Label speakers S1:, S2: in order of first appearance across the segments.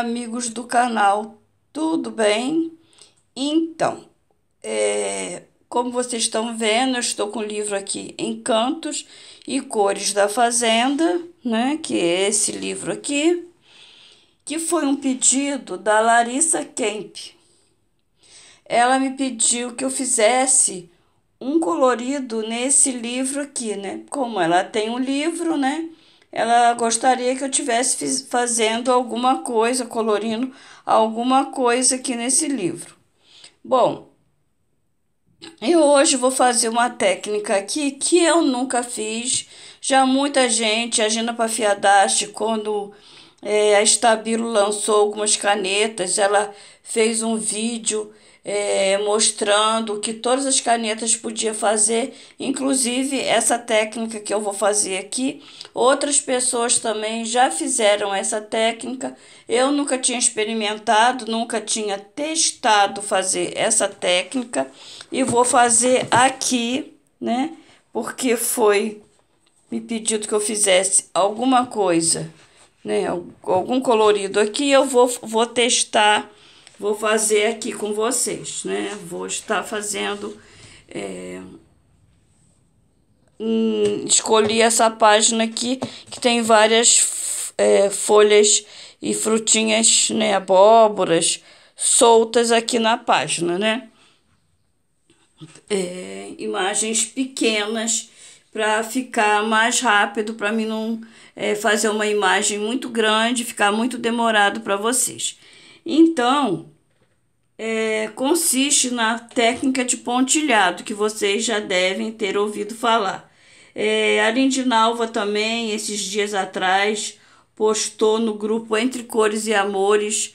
S1: amigos do canal, tudo bem? Então, é, como vocês estão vendo, eu estou com o livro aqui Encantos e Cores da Fazenda, né? Que é esse livro aqui, que foi um pedido da Larissa Kemp. Ela me pediu que eu fizesse um colorido nesse livro aqui, né? Como ela tem um livro, né? Ela gostaria que eu tivesse fazendo alguma coisa, colorindo alguma coisa aqui nesse livro. Bom, e hoje vou fazer uma técnica aqui que eu nunca fiz. Já muita gente, a Gina Pafiadaste, quando é, a Estabilo lançou algumas canetas, ela fez um vídeo é, mostrando que todas as canetas podia fazer, inclusive essa técnica que eu vou fazer aqui. Outras pessoas também já fizeram essa técnica. Eu nunca tinha experimentado, nunca tinha testado fazer essa técnica e vou fazer aqui, né? Porque foi me pedido que eu fizesse alguma coisa né, algum colorido aqui, eu vou, vou testar, vou fazer aqui com vocês, né? Vou estar fazendo... É, hum, escolhi essa página aqui, que tem várias é, folhas e frutinhas, né, abóboras, soltas aqui na página, né? É, imagens pequenas para ficar mais rápido, para mim não é, fazer uma imagem muito grande, ficar muito demorado para vocês. Então, é, consiste na técnica de pontilhado, que vocês já devem ter ouvido falar. É, a Lindinalva também, esses dias atrás, postou no grupo Entre Cores e Amores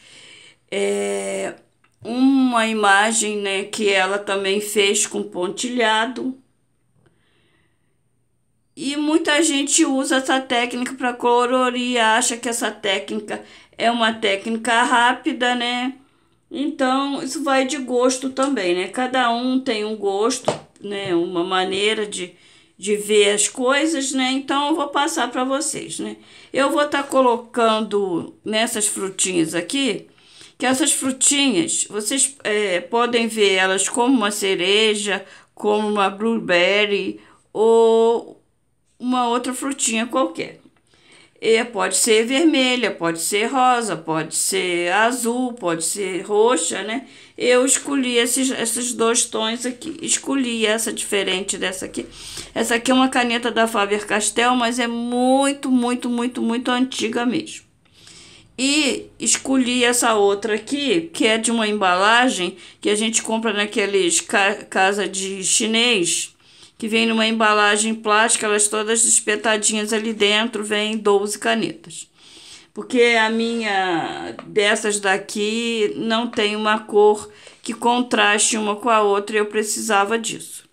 S1: é, uma imagem né, que ela também fez com pontilhado. E muita gente usa essa técnica para colorir, acha que essa técnica é uma técnica rápida, né? Então, isso vai de gosto também, né? Cada um tem um gosto, né? Uma maneira de, de ver as coisas, né? Então, eu vou passar para vocês, né? Eu vou estar tá colocando nessas frutinhas aqui, que essas frutinhas, vocês é, podem ver elas como uma cereja, como uma blueberry ou uma outra frutinha qualquer. E pode ser vermelha, pode ser rosa, pode ser azul, pode ser roxa, né? Eu escolhi esses, esses dois tons aqui. Escolhi essa diferente dessa aqui. Essa aqui é uma caneta da Faber-Castell, mas é muito, muito, muito, muito antiga mesmo. E escolhi essa outra aqui, que é de uma embalagem que a gente compra naqueles ca casa de chinês que vem numa embalagem plástica, elas todas espetadinhas ali dentro, vem 12 canetas. Porque a minha dessas daqui não tem uma cor que contraste uma com a outra e eu precisava disso.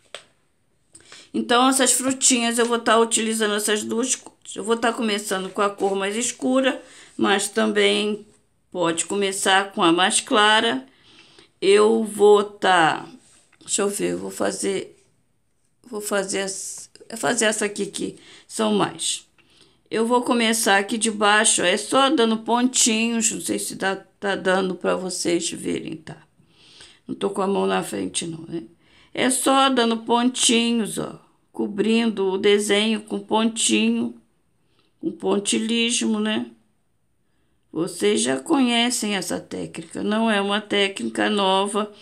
S1: Então essas frutinhas eu vou estar tá utilizando essas duas cores. Eu vou estar tá começando com a cor mais escura, mas também pode começar com a mais clara. Eu vou estar tá, Deixa eu ver, eu vou fazer vou fazer, fazer essa aqui que são mais. Eu vou começar aqui de baixo, é só dando pontinhos, não sei se dá, tá dando para vocês verem, tá? Não tô com a mão na frente não, né? É só dando pontinhos, ó, cobrindo o desenho com pontinho, com pontilhismo, né? Vocês já conhecem essa técnica, não é uma técnica nova.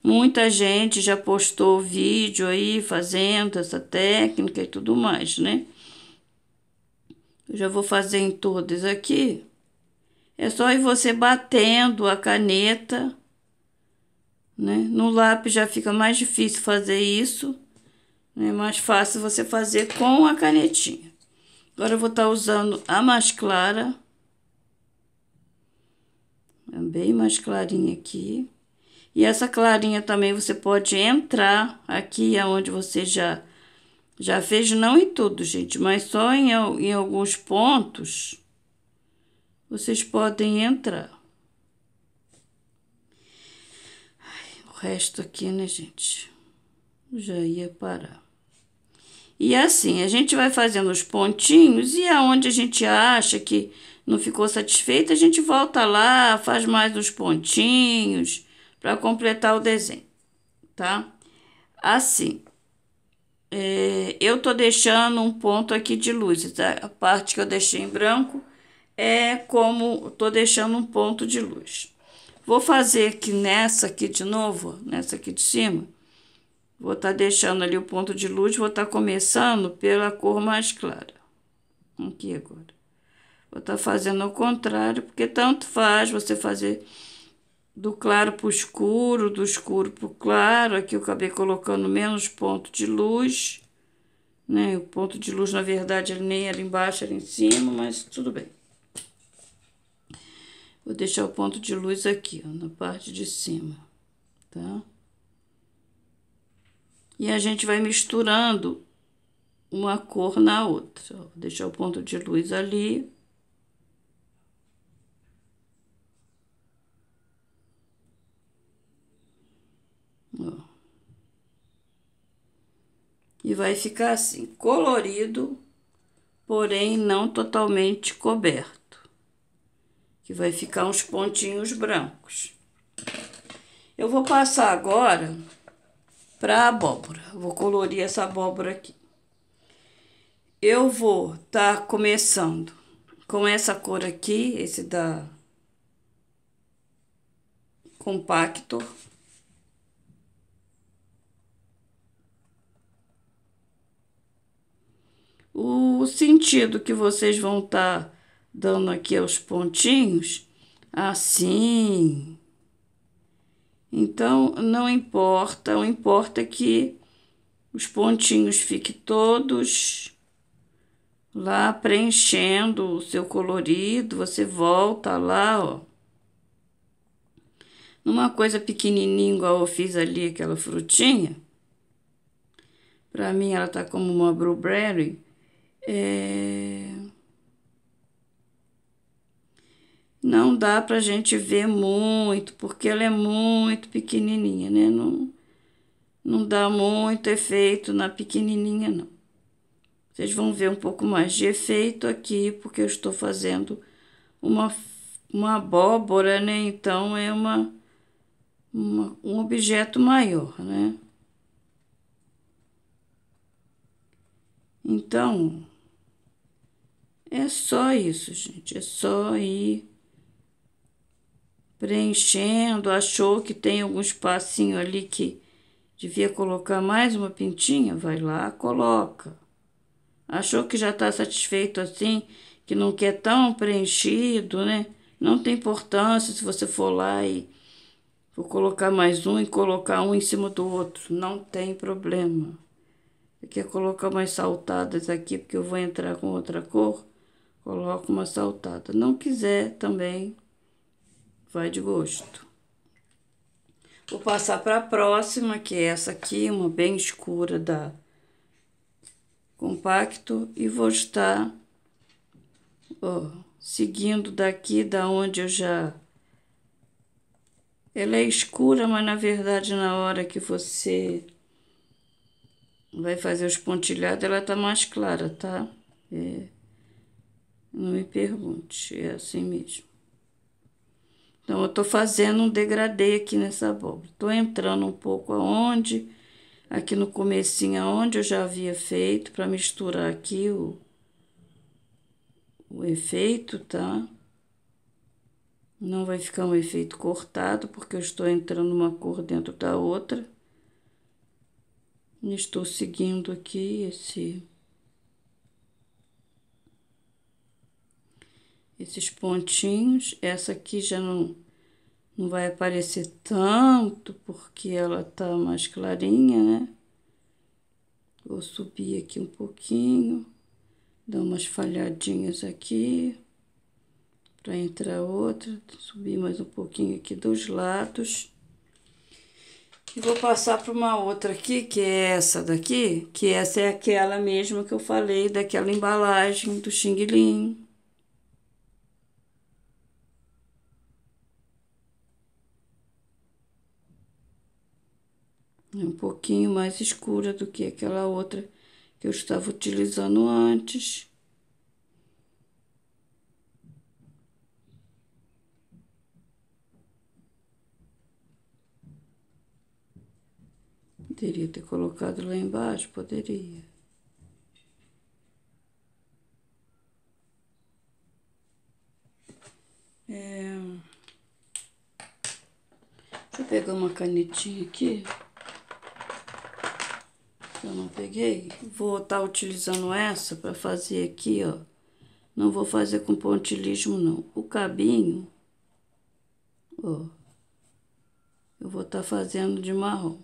S1: Muita gente já postou vídeo aí fazendo essa técnica e tudo mais, né? Eu já vou fazer em todas aqui. É só ir você batendo a caneta, né? No lápis já fica mais difícil fazer isso. Né? É mais fácil você fazer com a canetinha. Agora eu vou estar tá usando a mais clara é bem mais clarinha aqui. E essa clarinha também você pode entrar aqui aonde você já já fez, não em tudo, gente, mas só em, em alguns pontos vocês podem entrar. Ai, o resto aqui, né, gente? Já ia parar. E assim, a gente vai fazendo os pontinhos e aonde a gente acha que não ficou satisfeita, a gente volta lá, faz mais uns pontinhos para completar o desenho, tá? Assim, é, eu tô deixando um ponto aqui de luz, tá? a parte que eu deixei em branco é como tô deixando um ponto de luz. Vou fazer aqui nessa aqui de novo, nessa aqui de cima, vou estar tá deixando ali o ponto de luz, vou estar tá começando pela cor mais clara, aqui agora. Vou estar fazendo o contrário, porque tanto faz você fazer do claro para o escuro, do escuro para o claro. Aqui eu acabei colocando menos ponto de luz, né? O ponto de luz, na verdade, ele nem era embaixo, era em cima, mas tudo bem. Vou deixar o ponto de luz aqui, ó, na parte de cima, tá? E a gente vai misturando uma cor na outra. Ó, vou deixar o ponto de luz ali, e vai ficar assim, colorido, porém não totalmente coberto, que vai ficar uns pontinhos brancos. Eu vou passar agora para a abóbora, vou colorir essa abóbora aqui. Eu vou estar tá começando com essa cor aqui, esse da Compactor. o sentido que vocês vão estar tá dando aqui aos pontinhos, assim. Então, não importa, o importa é que os pontinhos fiquem todos lá preenchendo o seu colorido, você volta lá, ó. Numa coisa pequenininha igual eu fiz ali, aquela frutinha. Pra mim ela tá como uma blueberry. É... Não dá a gente ver muito, porque ela é muito pequenininha, né? Não, não dá muito efeito na pequenininha, não. Vocês vão ver um pouco mais de efeito aqui, porque eu estou fazendo uma, uma abóbora, né? Então, é uma, uma um objeto maior, né? Então, é só isso, gente. É só ir preenchendo. Achou que tem algum espacinho ali que devia colocar mais uma pintinha? Vai lá, coloca. Achou que já está satisfeito assim, que não quer tão preenchido, né? Não tem importância se você for lá e for colocar mais um e colocar um em cima do outro. Não tem problema. Você quer colocar umas saltadas aqui, porque eu vou entrar com outra cor coloca uma saltada. Não quiser também, vai de gosto. Vou passar para a próxima, que é essa aqui, uma bem escura da Compacto. E vou estar, ó, seguindo daqui da onde eu já... Ela é escura, mas na verdade na hora que você vai fazer os pontilhados, ela tá mais clara, tá? É. Não me pergunte, é assim mesmo. Então, eu tô fazendo um degradê aqui nessa abóbora. Tô entrando um pouco aonde, aqui no comecinho aonde eu já havia feito, para misturar aqui o, o efeito, tá? Não vai ficar um efeito cortado, porque eu estou entrando uma cor dentro da outra. E estou seguindo aqui esse esses pontinhos. Essa aqui já não, não vai aparecer tanto, porque ela tá mais clarinha, né? Vou subir aqui um pouquinho, dar umas falhadinhas aqui, para entrar outra, subir mais um pouquinho aqui dos lados. E vou passar para uma outra aqui, que é essa daqui, que essa é aquela mesma que eu falei daquela embalagem do xinguilinho. pouquinho mais escura do que aquela outra que eu estava utilizando antes. Poderia ter colocado lá embaixo, poderia. É... Deixa eu pegar uma canetinha aqui que eu não peguei. Vou estar tá utilizando essa para fazer aqui, ó. Não vou fazer com pontilhismo, não. O cabinho, ó, eu vou estar tá fazendo de marrom.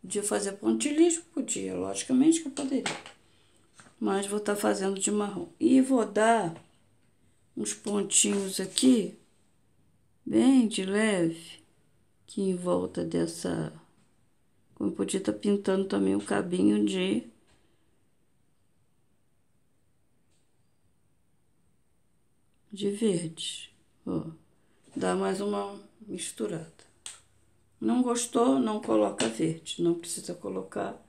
S1: Podia fazer pontilhismo? Podia, logicamente que eu poderia. Mas vou estar tá fazendo de marrom. E vou dar uns pontinhos aqui, bem de leve, que em volta dessa como podia estar tá pintando também o cabinho de... De verde. Ó, dá mais uma misturada. Não gostou, não coloca verde. Não precisa colocar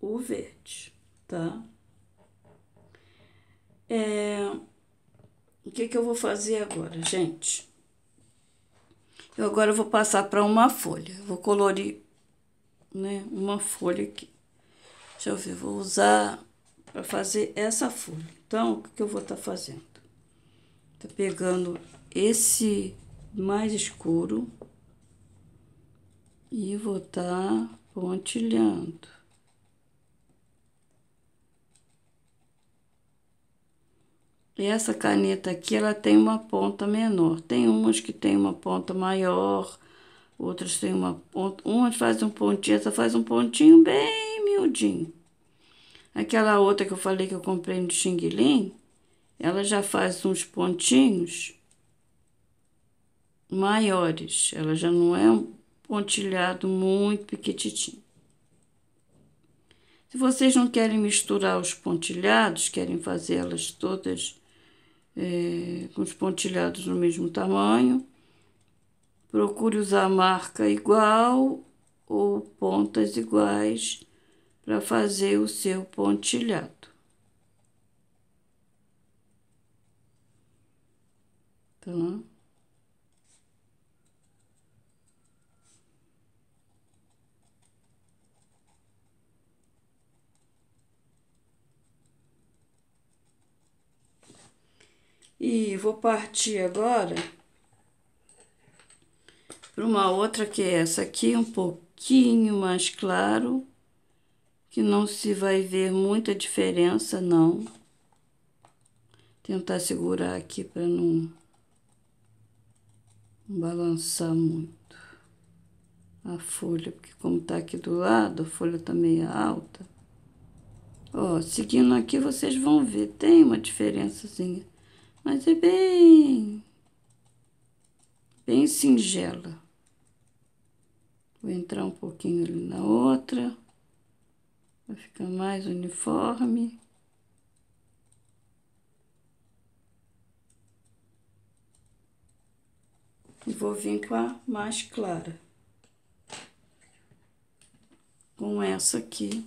S1: o verde, tá? É... O que que eu vou fazer agora, gente? Eu agora vou passar para uma folha. Vou colorir né, uma folha aqui. Deixa eu ver, vou usar para fazer essa folha. Então, o que eu vou estar tá fazendo? Tá pegando esse mais escuro e vou estar tá pontilhando. essa caneta aqui, ela tem uma ponta menor. Tem umas que tem uma ponta maior, outras têm uma uma faz um pontinho, essa faz um pontinho bem miudinho. Aquela outra que eu falei que eu comprei no xinguilin ela já faz uns pontinhos maiores. Ela já não é um pontilhado muito pequititinho. Se vocês não querem misturar os pontilhados, querem fazê-las todas é, com os pontilhados no mesmo tamanho, Procure usar marca igual ou pontas iguais para fazer o seu pontilhado. Tá? Né? E vou partir agora para uma outra que é essa aqui, um pouquinho mais claro, que não se vai ver muita diferença, não. Tentar segurar aqui para não balançar muito a folha, porque como tá aqui do lado, a folha tá meio alta. Ó, seguindo aqui, vocês vão ver, tem uma diferençazinha, mas é bem, bem singela. Vou entrar um pouquinho ali na outra. Vai ficar mais uniforme. E vou vir com a mais clara. Com essa aqui.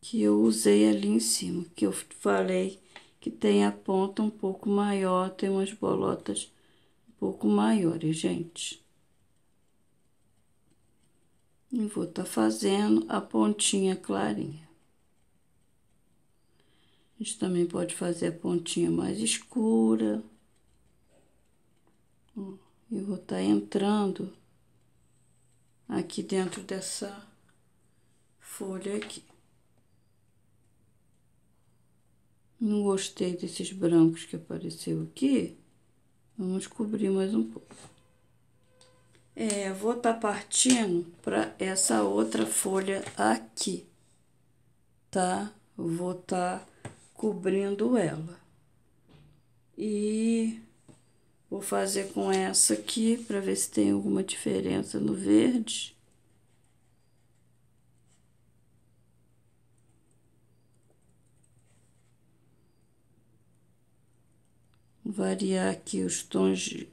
S1: Que eu usei ali em cima. Que eu falei que tem a ponta um pouco maior, tem umas bolotas um pouco maiores, gente. E vou estar tá fazendo a pontinha clarinha. A gente também pode fazer a pontinha mais escura. E vou estar tá entrando aqui dentro dessa folha aqui. Não gostei desses brancos que apareceu aqui. Vamos cobrir mais um pouco. É, vou estar tá partindo para essa outra folha aqui, tá? Vou estar tá cobrindo ela. E vou fazer com essa aqui para ver se tem alguma diferença no verde. variar aqui os tons de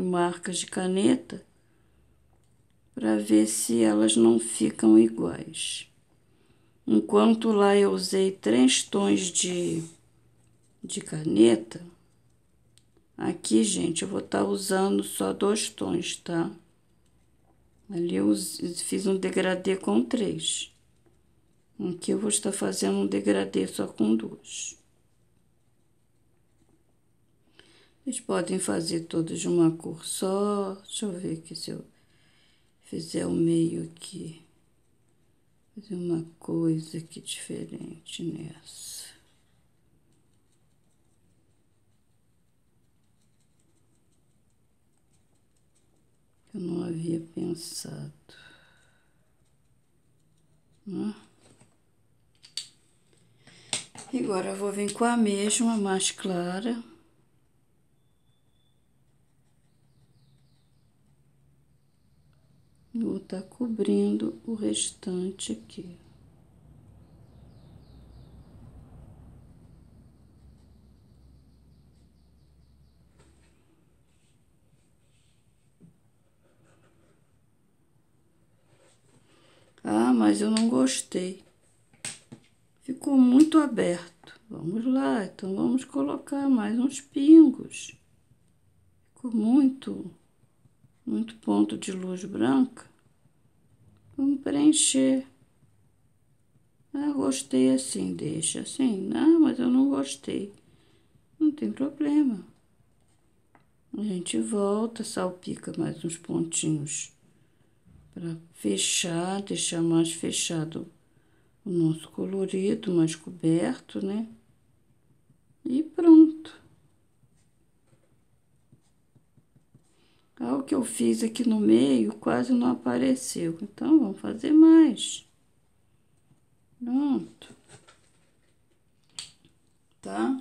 S1: marcas de caneta para ver se elas não ficam iguais. Enquanto lá eu usei três tons de, de caneta, aqui, gente, eu vou estar tá usando só dois tons, tá? Ali eu fiz um degradê com três. Aqui eu vou estar fazendo um degradê só com duas. Vocês podem fazer todos de uma cor só. Deixa eu ver aqui se eu fizer o meio aqui. Fazer uma coisa aqui diferente nessa. Eu não havia pensado. Né? Agora eu vou vir com a mesma mais clara. vou estar tá cobrindo o restante aqui. Ah, mas eu não gostei. Ficou muito aberto. Vamos lá, então vamos colocar mais uns pingos. Ficou muito muito ponto de luz branca, vamos preencher. Ah, gostei assim, deixa assim. Não, mas eu não gostei. Não tem problema. A gente volta, salpica mais uns pontinhos para fechar, deixar mais fechado o nosso colorido, mais coberto, né? E pronto. Olha ah, o que eu fiz aqui no meio, quase não apareceu. Então, vamos fazer mais. Pronto. Tá?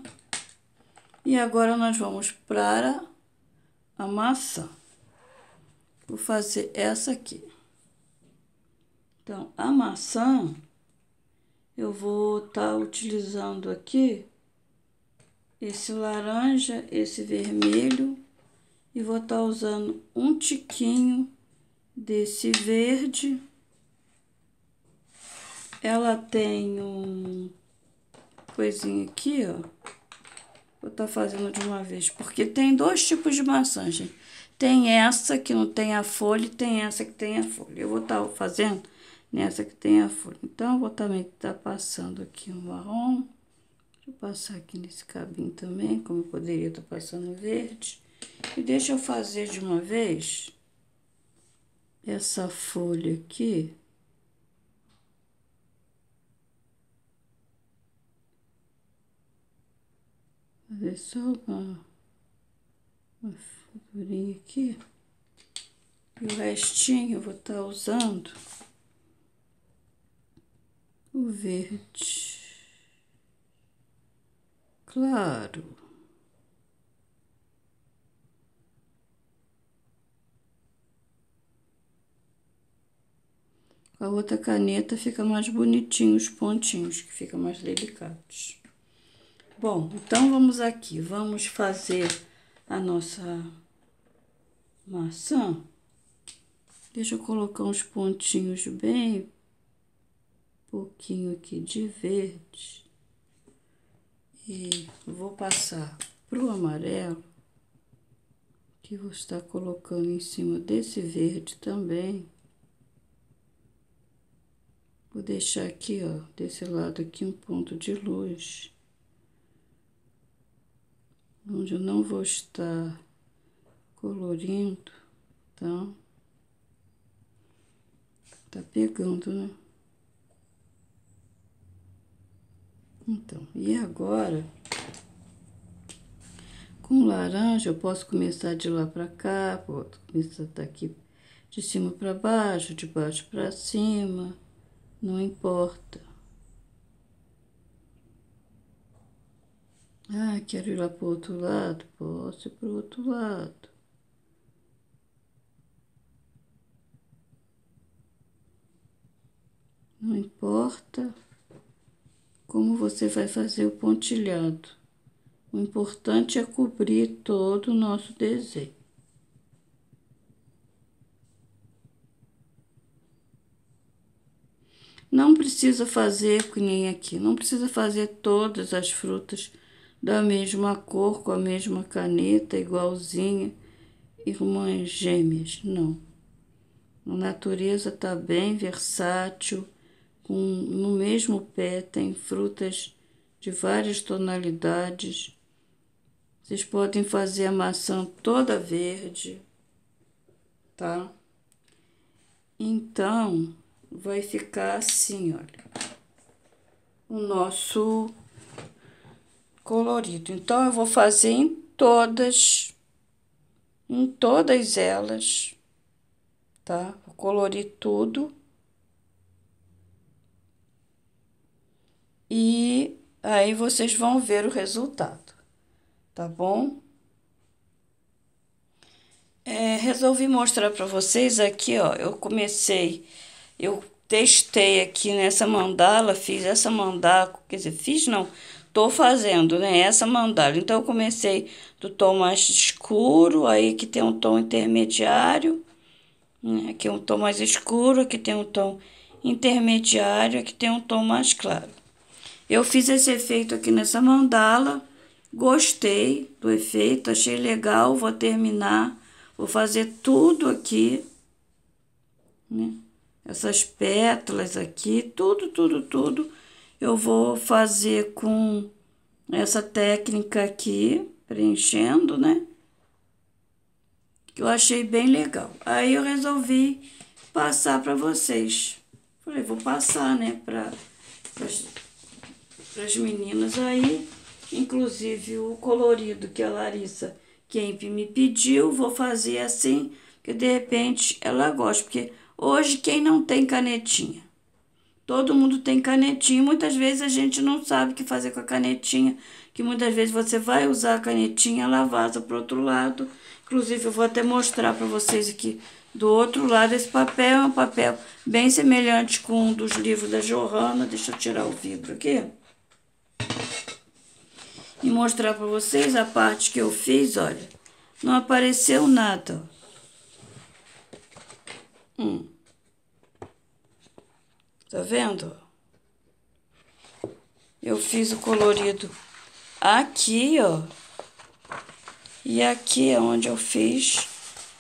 S1: E agora, nós vamos para a maçã. Vou fazer essa aqui. Então, a maçã, eu vou estar tá utilizando aqui esse laranja, esse vermelho e vou estar tá usando um tiquinho desse verde. Ela tem um coisinho aqui, ó. Vou estar tá fazendo de uma vez, porque tem dois tipos de maçã, gente. Tem essa que não tem a folha e tem essa que tem a folha. Eu vou estar tá fazendo nessa que tem a folha. Então, eu vou também estar tá passando aqui um marrom. Deixa eu passar aqui nesse cabinho também, como eu poderia estar tá passando verde. E deixa eu fazer de uma vez essa folha aqui. Fazer só uma, uma figurinha aqui. E o restinho eu vou estar tá usando o verde claro. Com a outra caneta fica mais bonitinho os pontinhos, que fica mais delicados. Bom, então vamos aqui, vamos fazer a nossa maçã. Deixa eu colocar uns pontinhos bem pouquinho aqui de verde. E vou passar pro amarelo, que vou estar tá colocando em cima desse verde também. Vou deixar aqui, ó, desse lado aqui um ponto de luz. Onde eu não vou estar colorindo, tá? Tá pegando, né? Então, e agora, com laranja, eu posso começar de lá pra cá, posso começar daqui tá de cima pra baixo, de baixo pra cima. Não importa. Ah, quero ir lá pro outro lado. Posso ir pro outro lado. Não importa como você vai fazer o pontilhado. O importante é cobrir todo o nosso desenho. Não precisa fazer, que nem aqui, não precisa fazer todas as frutas da mesma cor, com a mesma caneta, igualzinha, irmãs gêmeas, não. A natureza está bem versátil, com, no mesmo pé tem frutas de várias tonalidades. Vocês podem fazer a maçã toda verde, tá? Então, vai ficar assim, olha, o nosso colorido. Então, eu vou fazer em todas, em todas elas, tá? Vou colorir tudo. E aí vocês vão ver o resultado, tá bom? É, resolvi mostrar para vocês aqui, ó, eu comecei eu testei aqui nessa mandala, fiz essa mandala, quer dizer, fiz não, tô fazendo, né, essa mandala. Então, eu comecei do tom mais escuro, aí que tem um tom intermediário, né, aqui é um tom mais escuro, aqui tem um tom intermediário, aqui tem um tom mais claro. Eu fiz esse efeito aqui nessa mandala, gostei do efeito, achei legal, vou terminar, vou fazer tudo aqui, né essas pétalas aqui, tudo, tudo, tudo, eu vou fazer com essa técnica aqui, preenchendo, né? Que eu achei bem legal. Aí eu resolvi passar para vocês. Falei, vou passar, né, para as meninas aí. Inclusive o colorido que a Larissa Kemp me pediu, vou fazer assim, que de repente ela gosta, porque Hoje, quem não tem canetinha? Todo mundo tem canetinha. Muitas vezes a gente não sabe o que fazer com a canetinha, que muitas vezes você vai usar a canetinha, ela vaza para outro lado. Inclusive, eu vou até mostrar para vocês aqui do outro lado. Esse papel é um papel bem semelhante com um dos livros da Johanna. Deixa eu tirar o vidro aqui. E mostrar para vocês a parte que eu fiz, olha. Não apareceu nada, ó. Hum. Tá vendo? Eu fiz o colorido aqui, ó. E aqui é onde eu fiz,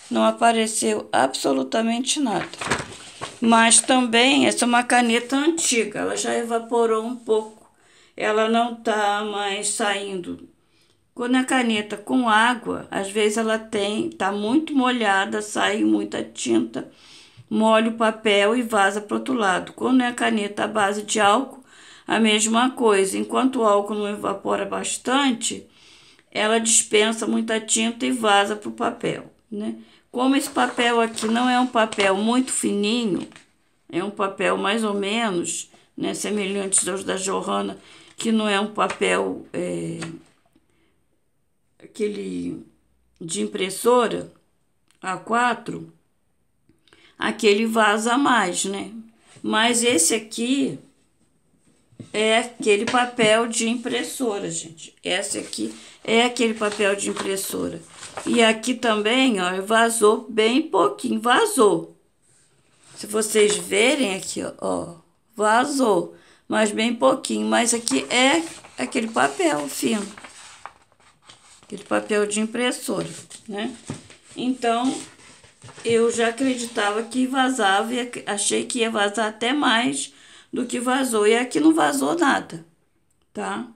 S1: não apareceu absolutamente nada. Mas também, essa é uma caneta antiga, ela já evaporou um pouco. Ela não tá mais saindo. Quando a caneta com água, às vezes ela tem, tá muito molhada, sai muita tinta molha o papel e vaza para o outro lado. Quando é a caneta à base de álcool, a mesma coisa. Enquanto o álcool não evapora bastante, ela dispensa muita tinta e vaza para o papel, né? Como esse papel aqui não é um papel muito fininho, é um papel mais ou menos, né, semelhante aos da Johanna, que não é um papel é, aquele de impressora A4, aquele vaza mais, né? Mas esse aqui é aquele papel de impressora, gente. Esse aqui é aquele papel de impressora. E aqui também, ó, vazou bem pouquinho, vazou. Se vocês verem aqui, ó, vazou, mas bem pouquinho. Mas aqui é aquele papel fino, aquele papel de impressora, né? Então, eu já acreditava que vazava e achei que ia vazar até mais do que vazou. E aqui é não vazou nada, tá?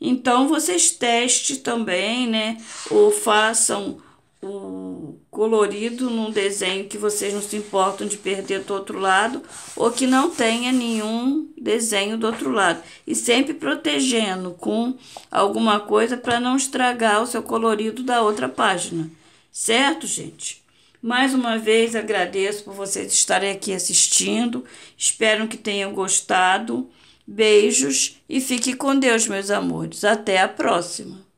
S1: Então vocês testem também, né? Ou façam o colorido num desenho que vocês não se importam de perder do outro lado ou que não tenha nenhum desenho do outro lado. E sempre protegendo com alguma coisa para não estragar o seu colorido da outra página. Certo, gente? Mais uma vez agradeço por vocês estarem aqui assistindo. Espero que tenham gostado. Beijos e fique com Deus, meus amores. Até a próxima.